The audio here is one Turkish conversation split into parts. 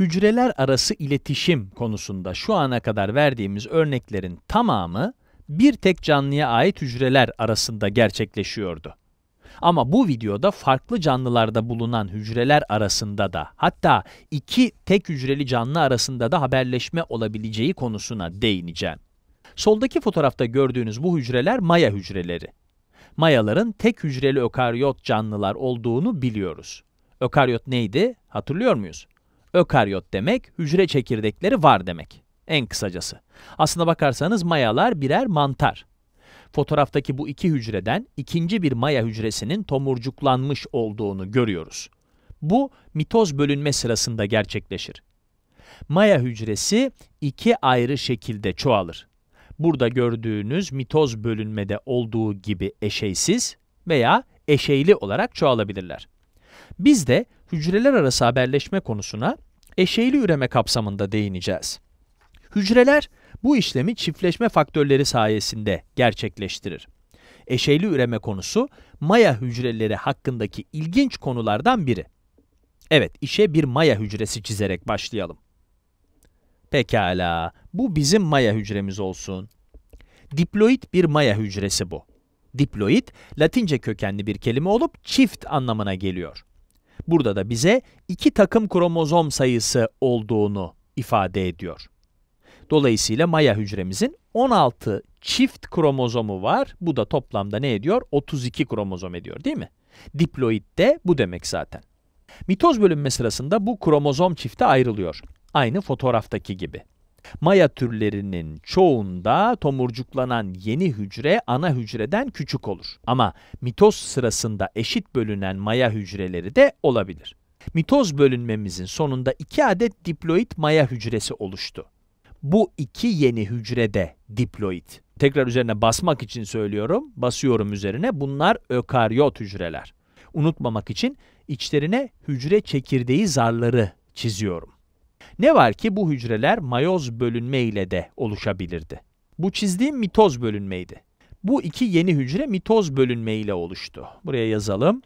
hücreler arası iletişim konusunda şu ana kadar verdiğimiz örneklerin tamamı bir tek canlıya ait hücreler arasında gerçekleşiyordu. Ama bu videoda farklı canlılarda bulunan hücreler arasında da hatta iki tek hücreli canlı arasında da haberleşme olabileceği konusuna değineceğim. Soldaki fotoğrafta gördüğünüz bu hücreler Maya hücreleri. Mayaların tek hücreli ökaryot canlılar olduğunu biliyoruz. Ökaryot neydi? Hatırlıyor muyuz? Ökaryot demek, hücre çekirdekleri var demek. En kısacası. Aslına bakarsanız mayalar birer mantar. Fotoğraftaki bu iki hücreden ikinci bir maya hücresinin tomurcuklanmış olduğunu görüyoruz. Bu mitoz bölünme sırasında gerçekleşir. Maya hücresi iki ayrı şekilde çoğalır. Burada gördüğünüz mitoz bölünmede olduğu gibi eşeysiz veya eşeyli olarak çoğalabilirler. Biz de hücreler arası haberleşme konusuna eşeyli üreme kapsamında değineceğiz. Hücreler bu işlemi çiftleşme faktörleri sayesinde gerçekleştirir. Eşeyli üreme konusu Maya hücreleri hakkındaki ilginç konulardan biri. Evet, işe bir Maya hücresi çizerek başlayalım. Pekala, bu bizim Maya hücremiz olsun. Diploid bir Maya hücresi bu. Diploid, Latince kökenli bir kelime olup çift anlamına geliyor burada da bize iki takım kromozom sayısı olduğunu ifade ediyor. Dolayısıyla maya hücremizin 16 çift kromozomu var. Bu da toplamda ne ediyor? 32 kromozom ediyor değil mi? Diploid de bu demek zaten. Mitoz bölünme sırasında bu kromozom çifte ayrılıyor. Aynı fotoğraftaki gibi. Maya türlerinin çoğunda tomurcuklanan yeni hücre ana hücreden küçük olur. Ama mitoz sırasında eşit bölünen maya hücreleri de olabilir. Mitoz bölünmemizin sonunda iki adet diploid maya hücresi oluştu. Bu iki yeni hücre de diploid. Tekrar üzerine basmak için söylüyorum, basıyorum üzerine. Bunlar ökaryot hücreler. Unutmamak için içlerine hücre çekirdeği zarları çiziyorum. Ne var ki bu hücreler mayoz bölünme ile de oluşabilirdi. Bu çizdiğim mitoz bölünmeydi. Bu iki yeni hücre mitoz bölünme ile oluştu. Buraya yazalım.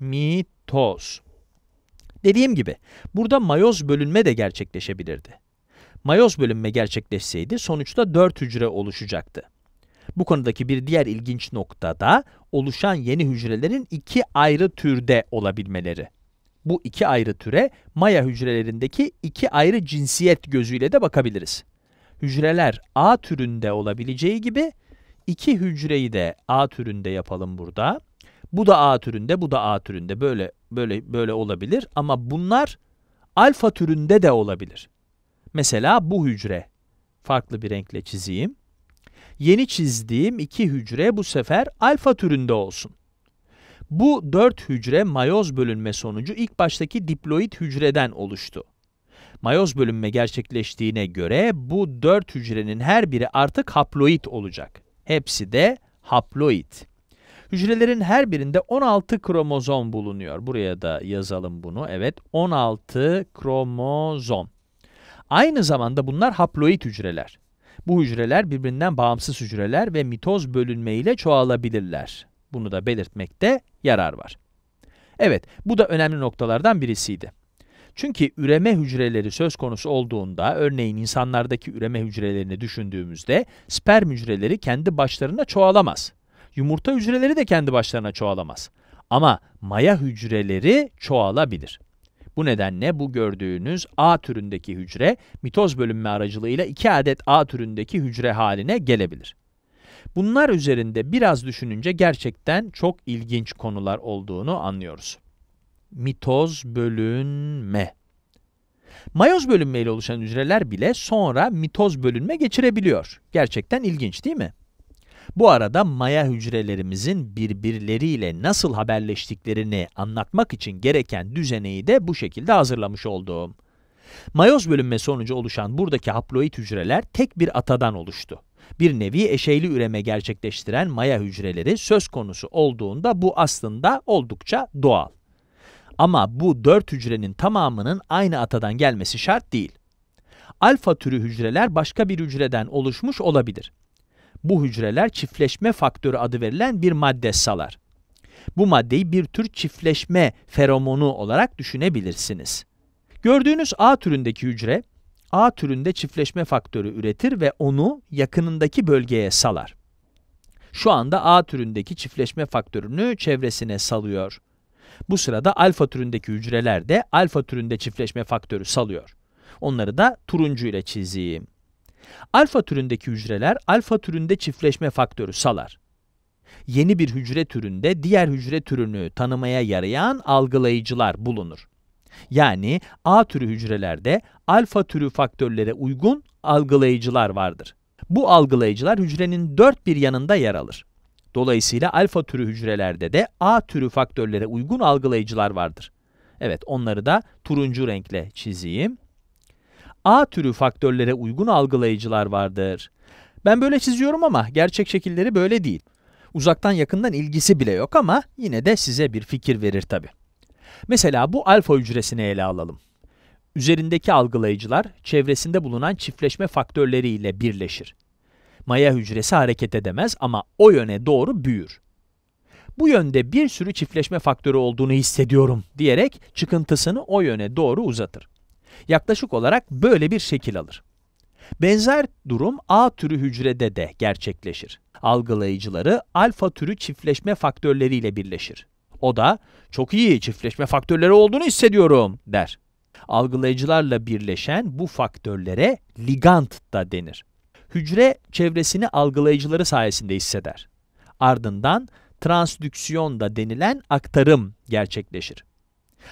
Mitoz. Dediğim gibi burada mayoz bölünme de gerçekleşebilirdi. Mayoz bölünme gerçekleşseydi sonuçta 4 hücre oluşacaktı. Bu konudaki bir diğer ilginç nokta da oluşan yeni hücrelerin iki ayrı türde olabilmeleri bu iki ayrı türe maya hücrelerindeki iki ayrı cinsiyet gözüyle de bakabiliriz. Hücreler A türünde olabileceği gibi iki hücreyi de A türünde yapalım burada. Bu da A türünde, bu da A türünde böyle böyle böyle olabilir ama bunlar alfa türünde de olabilir. Mesela bu hücre farklı bir renkle çizeyim. Yeni çizdiğim iki hücre bu sefer alfa türünde olsun. Bu dört hücre mayoz bölünme sonucu ilk baştaki diploid hücreden oluştu. Mayoz bölünme gerçekleştiğine göre bu dört hücrenin her biri artık haploid olacak. Hepsi de haploid. Hücrelerin her birinde 16 kromozom bulunuyor. Buraya da yazalım bunu. Evet 16 kromozom. Aynı zamanda bunlar haploid hücreler. Bu hücreler birbirinden bağımsız hücreler ve mitoz bölünme ile çoğalabilirler. Bunu da belirtmekte yarar var. Evet, bu da önemli noktalardan birisiydi. Çünkü üreme hücreleri söz konusu olduğunda, örneğin insanlardaki üreme hücrelerini düşündüğümüzde, sperm hücreleri kendi başlarına çoğalamaz. Yumurta hücreleri de kendi başlarına çoğalamaz. Ama maya hücreleri çoğalabilir. Bu nedenle bu gördüğünüz A türündeki hücre, mitoz bölünme aracılığıyla iki adet A türündeki hücre haline gelebilir. Bunlar üzerinde biraz düşününce gerçekten çok ilginç konular olduğunu anlıyoruz. Mitoz bölünme Mayoz bölünmeyle oluşan hücreler bile sonra mitoz bölünme geçirebiliyor. Gerçekten ilginç değil mi? Bu arada maya hücrelerimizin birbirleriyle nasıl haberleştiklerini anlatmak için gereken düzeneyi de bu şekilde hazırlamış oldum. Mayoz bölünme sonucu oluşan buradaki haploid hücreler tek bir atadan oluştu. Bir nevi eşeyli üreme gerçekleştiren maya hücreleri söz konusu olduğunda bu aslında oldukça doğal. Ama bu dört hücrenin tamamının aynı atadan gelmesi şart değil. Alfa türü hücreler başka bir hücreden oluşmuş olabilir. Bu hücreler çiftleşme faktörü adı verilen bir madde salar. Bu maddeyi bir tür çiftleşme feromonu olarak düşünebilirsiniz. Gördüğünüz A türündeki hücre, A türünde çiftleşme faktörü üretir ve onu yakınındaki bölgeye salar. Şu anda A türündeki çiftleşme faktörünü çevresine salıyor. Bu sırada alfa türündeki hücreler de alfa türünde çiftleşme faktörü salıyor. Onları da turuncu ile çizeyim. Alfa türündeki hücreler alfa türünde çiftleşme faktörü salar. Yeni bir hücre türünde diğer hücre türünü tanımaya yarayan algılayıcılar bulunur. Yani A türü hücrelerde alfa türü faktörlere uygun algılayıcılar vardır. Bu algılayıcılar hücrenin dört bir yanında yer alır. Dolayısıyla alfa türü hücrelerde de A türü faktörlere uygun algılayıcılar vardır. Evet onları da turuncu renkle çizeyim. A türü faktörlere uygun algılayıcılar vardır. Ben böyle çiziyorum ama gerçek şekilleri böyle değil. Uzaktan yakından ilgisi bile yok ama yine de size bir fikir verir tabii. Mesela bu alfa hücresini ele alalım. Üzerindeki algılayıcılar çevresinde bulunan çiftleşme faktörleriyle birleşir. Maya hücresi hareket edemez ama o yöne doğru büyür. Bu yönde bir sürü çiftleşme faktörü olduğunu hissediyorum diyerek çıkıntısını o yöne doğru uzatır. Yaklaşık olarak böyle bir şekil alır. Benzer durum A türü hücrede de gerçekleşir. Algılayıcıları alfa türü çiftleşme faktörleriyle birleşir. O da çok iyi çiftleşme faktörleri olduğunu hissediyorum der. Algılayıcılarla birleşen bu faktörlere ligant da denir. Hücre çevresini algılayıcıları sayesinde hisseder. Ardından transdüksiyon da denilen aktarım gerçekleşir.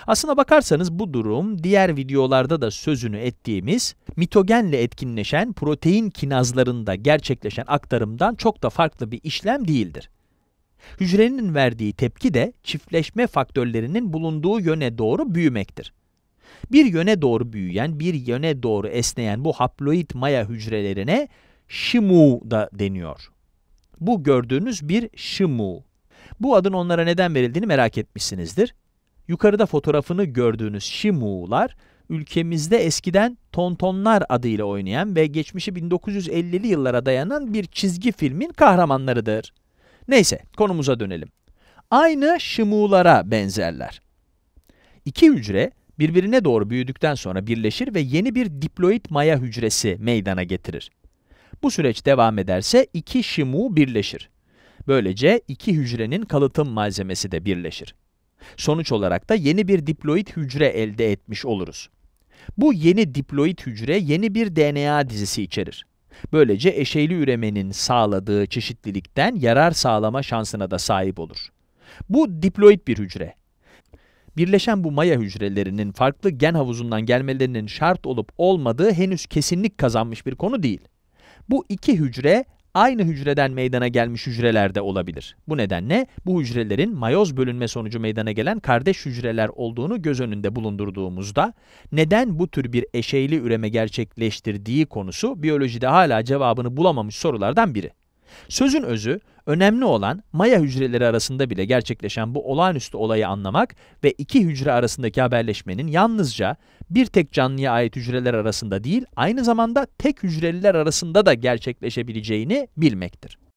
Aslına bakarsanız bu durum diğer videolarda da sözünü ettiğimiz mitogenle etkinleşen protein kinazlarında gerçekleşen aktarımdan çok da farklı bir işlem değildir. Hücrenin verdiği tepki de çiftleşme faktörlerinin bulunduğu yöne doğru büyümektir. Bir yöne doğru büyüyen, bir yöne doğru esneyen bu haploid maya hücrelerine şimu da deniyor. Bu gördüğünüz bir şimu. Bu adın onlara neden verildiğini merak etmişsinizdir. Yukarıda fotoğrafını gördüğünüz şimular, ülkemizde eskiden Tontonlar adıyla oynayan ve geçmişi 1950'li yıllara dayanan bir çizgi filmin kahramanlarıdır. Neyse konumuza dönelim. Aynı şımulara benzerler. İki hücre birbirine doğru büyüdükten sonra birleşir ve yeni bir diploid maya hücresi meydana getirir. Bu süreç devam ederse iki şımu birleşir. Böylece iki hücrenin kalıtım malzemesi de birleşir. Sonuç olarak da yeni bir diploid hücre elde etmiş oluruz. Bu yeni diploid hücre yeni bir DNA dizisi içerir. Böylece eşeyli üremenin sağladığı çeşitlilikten yarar sağlama şansına da sahip olur. Bu diploid bir hücre. Birleşen bu maya hücrelerinin farklı gen havuzundan gelmelerinin şart olup olmadığı henüz kesinlik kazanmış bir konu değil. Bu iki hücre aynı hücreden meydana gelmiş hücrelerde olabilir. Bu nedenle bu hücrelerin mayoz bölünme sonucu meydana gelen kardeş hücreler olduğunu göz önünde bulundurduğumuzda neden bu tür bir eşeyli üreme gerçekleştirdiği konusu biyolojide hala cevabını bulamamış sorulardan biri. Sözün özü, önemli olan maya hücreleri arasında bile gerçekleşen bu olağanüstü olayı anlamak ve iki hücre arasındaki haberleşmenin yalnızca bir tek canlıya ait hücreler arasında değil, aynı zamanda tek hücreliler arasında da gerçekleşebileceğini bilmektir.